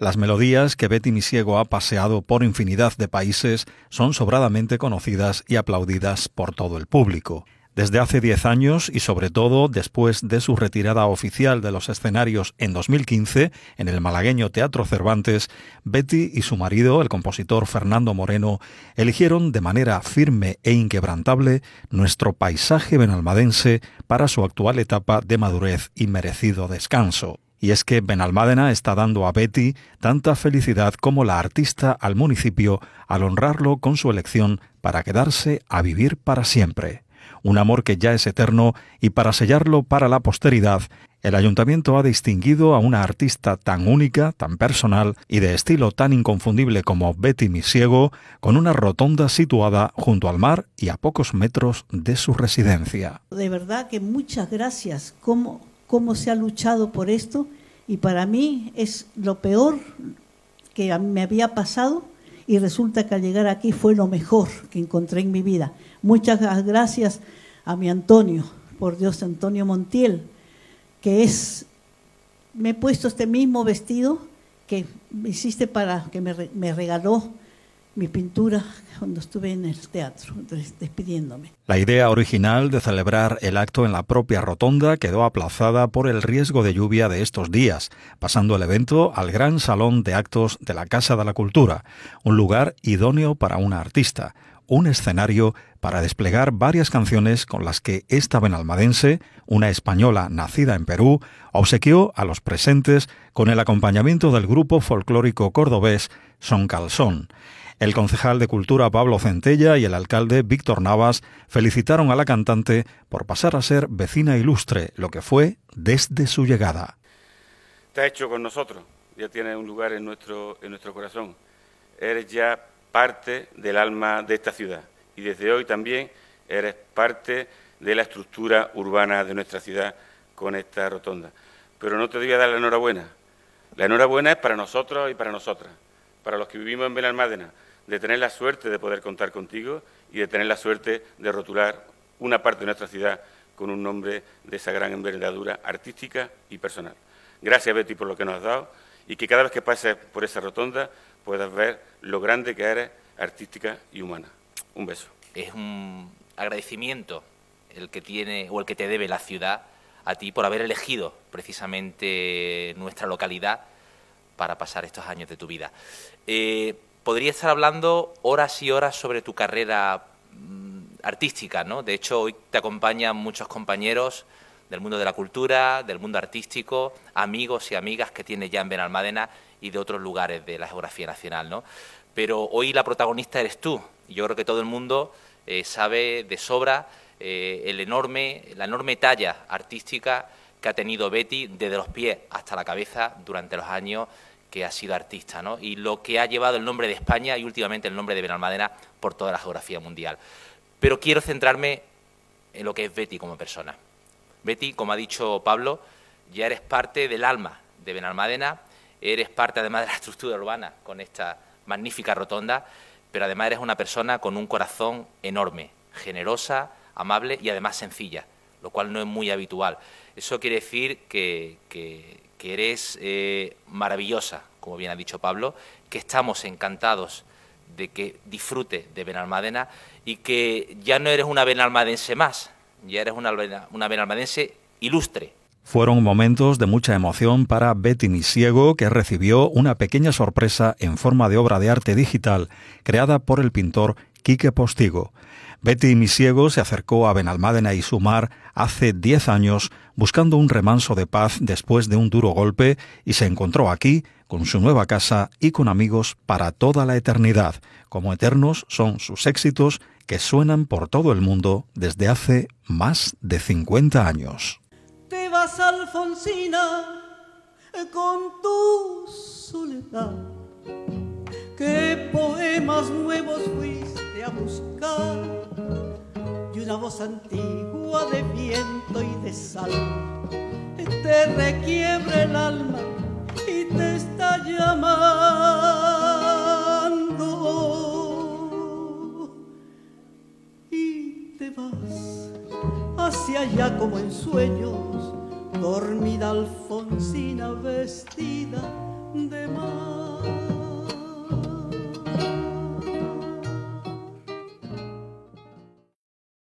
Las melodías que Betty Misiego ha paseado por infinidad de países son sobradamente conocidas y aplaudidas por todo el público. Desde hace 10 años y sobre todo después de su retirada oficial de los escenarios en 2015 en el malagueño Teatro Cervantes, Betty y su marido, el compositor Fernando Moreno, eligieron de manera firme e inquebrantable nuestro paisaje benalmadense para su actual etapa de madurez y merecido descanso y es que Benalmádena está dando a Betty tanta felicidad como la artista al municipio al honrarlo con su elección para quedarse a vivir para siempre. Un amor que ya es eterno y para sellarlo para la posteridad, el ayuntamiento ha distinguido a una artista tan única, tan personal y de estilo tan inconfundible como Betty Misiego, con una rotonda situada junto al mar y a pocos metros de su residencia. De verdad que muchas gracias. Como cómo se ha luchado por esto y para mí es lo peor que me había pasado y resulta que al llegar aquí fue lo mejor que encontré en mi vida. Muchas gracias a mi Antonio, por Dios Antonio Montiel, que es, me he puesto este mismo vestido que me hiciste para, que me regaló mi pintura cuando estuve en el teatro, despidiéndome. La idea original de celebrar el acto en la propia rotonda quedó aplazada por el riesgo de lluvia de estos días, pasando el evento al Gran Salón de Actos de la Casa de la Cultura, un lugar idóneo para una artista, un escenario para desplegar varias canciones con las que esta benalmadense, una española nacida en Perú, obsequió a los presentes con el acompañamiento del grupo folclórico cordobés Son Calzón. El concejal de Cultura Pablo Centella y el alcalde Víctor Navas felicitaron a la cantante por pasar a ser vecina ilustre, lo que fue desde su llegada. Está hecho con nosotros, ya tiene un lugar en nuestro, en nuestro corazón. Eres ya parte del alma de esta ciudad y desde hoy también eres parte de la estructura urbana de nuestra ciudad con esta rotonda. Pero no te voy a dar la enhorabuena. La enhorabuena es para nosotros y para nosotras, para los que vivimos en Benalmádena, de tener la suerte de poder contar contigo y de tener la suerte de rotular una parte de nuestra ciudad con un nombre de esa gran envergadura artística y personal. Gracias, Betty, por lo que nos has dado y que cada vez que pases por esa rotonda puedas ver lo grande que eres artística y humana. Un beso. Es un agradecimiento el que tiene o el que te debe la ciudad a ti por haber elegido precisamente nuestra localidad para pasar estos años de tu vida. Eh, podría estar hablando horas y horas sobre tu carrera mm, artística, ¿no? De hecho, hoy te acompañan muchos compañeros del mundo de la cultura, del mundo artístico, amigos y amigas que tienes ya en Benalmádena y de otros lugares de la geografía nacional, ¿no? Pero hoy la protagonista eres tú. yo creo que todo el mundo eh, sabe de sobra eh, el enorme, la enorme talla artística que ha tenido Betty desde los pies hasta la cabeza durante los años que ha sido artista, ¿no? Y lo que ha llevado el nombre de España y últimamente el nombre de Benalmádena por toda la geografía mundial. Pero quiero centrarme en lo que es Betty como persona. Betty, como ha dicho Pablo, ya eres parte del alma de Benalmádena, eres parte además de la estructura urbana con esta magnífica rotonda, pero además eres una persona con un corazón enorme, generosa, amable y además sencilla, lo cual no es muy habitual. Eso quiere decir que, que, que eres eh, maravillosa, como bien ha dicho Pablo, que estamos encantados de que disfrute de Benalmadena... y que ya no eres una benalmadense más, ya eres una, una benalmadense ilustre. Fueron momentos de mucha emoción para Betty Ciego... que recibió una pequeña sorpresa en forma de obra de arte digital creada por el pintor Quique Postigo. Betty Misiego se acercó a Benalmádena y su mar hace 10 años buscando un remanso de paz después de un duro golpe y se encontró aquí con su nueva casa y con amigos para toda la eternidad, como eternos son sus éxitos que suenan por todo el mundo desde hace más de 50 años. Te vas, Alfonsina, con tu soledad. Qué poemas nuevos fuiste a buscar la voz antigua de viento y de sal te requiebra el alma y te está llamando. Y te vas hacia allá como en sueños, dormida Alfonsina vestida de mar.